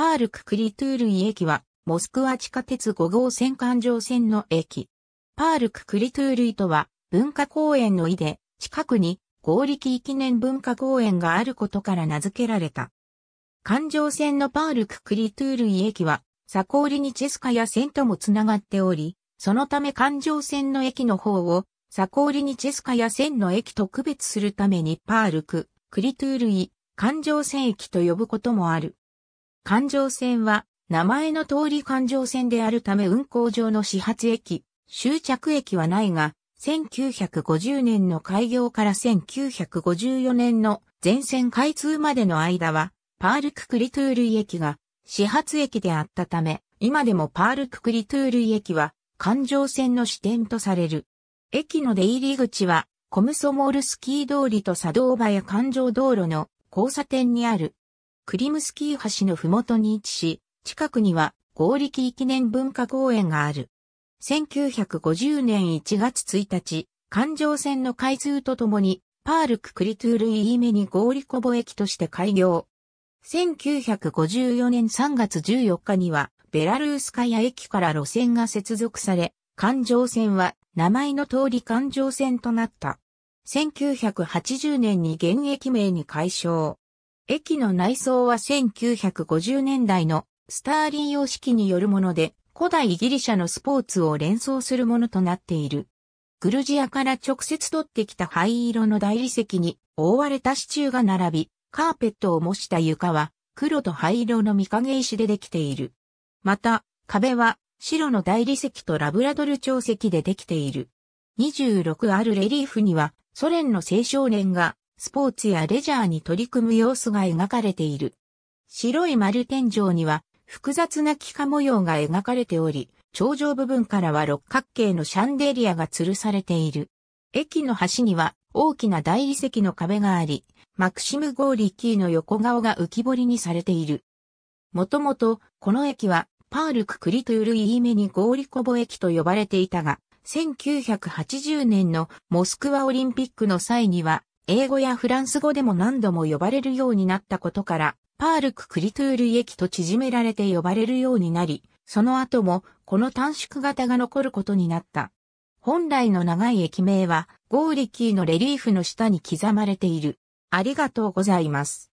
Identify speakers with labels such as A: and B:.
A: パールク・クリトゥールイ駅は、モスクワ地下鉄5号線環状線の駅。パールク・クリトゥールイとは、文化公園の意で、近くに、合力記念文化公園があることから名付けられた。環状線のパールク・クリトゥールイ駅は、サコーリニチェスカや線ともつながっており、そのため環状線の駅の方を、サコーリニチェスカや線の駅と区別するためにパールク・クリトゥールイ、環状線駅と呼ぶこともある。環状線は名前の通り環状線であるため運行上の始発駅、終着駅はないが、1950年の開業から1954年の全線開通までの間は、パールククリトゥールイ駅が始発駅であったため、今でもパールククリトゥールイ駅は環状線の支点とされる。駅の出入り口は、コムソモールスキー通りと佐動場や環状道路の交差点にあるクリムスキー橋の麓に位置し、近くには合力記念文化公園がある。1950年1月1日、環状線の開通とともに、パールククリトゥールイーメに合リコボ駅として開業。1954年3月14日には、ベラルースカヤ駅から路線が接続され、環状線は名前の通り環状線となった。1980年に現役名に解消。駅の内装は1950年代のスターリン様式によるもので、古代ギリシャのスポーツを連想するものとなっている。グルジアから直接取ってきた灰色の大理石に覆われた支柱が並び、カーペットを模した床は黒と灰色の御影石でできている。また、壁は白の大理石とラブラドル長石でできている。26あるレリーフにはソ連の青少年がスポーツやレジャーに取り組む様子が描かれている。白い丸天井には複雑な幾何模様が描かれており、頂上部分からは六角形のシャンデリアが吊るされている。駅の端には大きな大理石の壁があり、マクシム・ゴーリッキーの横顔が浮き彫りにされている。もともと、この駅は、パールククリというルイーメにゴーリコボ駅と呼ばれていたが、1980年のモスクワオリンピックの際には、英語やフランス語でも何度も呼ばれるようになったことから、パールク・クリトゥール駅と縮められて呼ばれるようになり、その後もこの短縮型が残ることになった。本来の長い駅名は、ゴーリキーのレリーフの下に刻まれている。ありがとうございます。